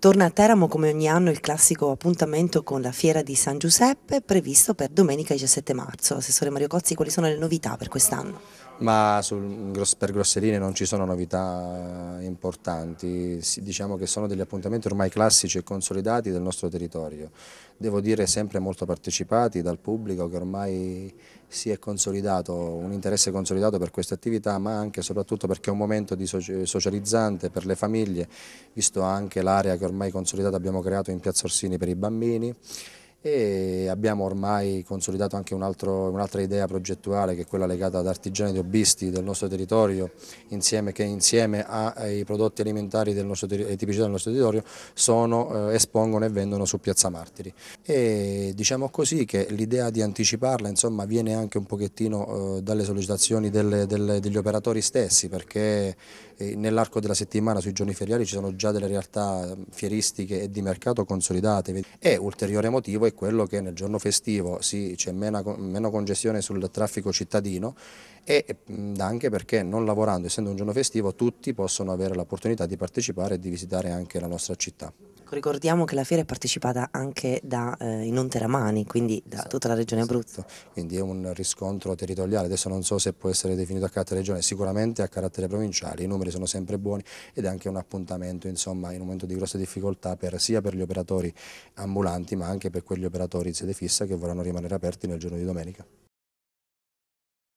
Torna a Teramo come ogni anno il classico appuntamento con la Fiera di San Giuseppe previsto per domenica 17 marzo. Assessore Mario Cozzi, quali sono le novità per quest'anno? Ma sul, per grosse linee non ci sono novità eh, importanti, diciamo che sono degli appuntamenti ormai classici e consolidati del nostro territorio, devo dire sempre molto partecipati dal pubblico che ormai si è consolidato, un interesse consolidato per queste attività ma anche e soprattutto perché è un momento socializzante per le famiglie, visto anche l'area che ormai consolidata abbiamo creato in Piazza Orsini per i bambini e abbiamo ormai consolidato anche un'altra un idea progettuale che è quella legata ad artigiani e hobbisti del nostro territorio insieme, che insieme ai prodotti alimentari del nostro, ai tipicità del nostro territorio sono, eh, espongono e vendono su Piazza Martiri e diciamo così che l'idea di anticiparla insomma, viene anche un pochettino eh, dalle sollecitazioni delle, delle, degli operatori stessi perché eh, nell'arco della settimana sui giorni feriali ci sono già delle realtà fieristiche e di mercato consolidate e ulteriore motivo è è quello che nel giorno festivo c'è meno, meno, congestione sul traffico cittadino e anche perché non lavorando, essendo un giorno festivo, tutti possono avere l'opportunità di partecipare e di visitare anche la nostra città. Ecco, ricordiamo che la fiera è partecipata anche da eh, i non teramani, quindi da esatto, tutta la regione Abruzzo. Esatto. Quindi è un riscontro territoriale, adesso non so se può essere definito a carattere regionale, sicuramente a carattere provinciale, i numeri sono sempre buoni ed è anche un appuntamento insomma, in un momento di grosse difficoltà per, sia per gli operatori ambulanti ma anche per quegli operatori in sede fissa che vorranno rimanere aperti nel giorno di domenica.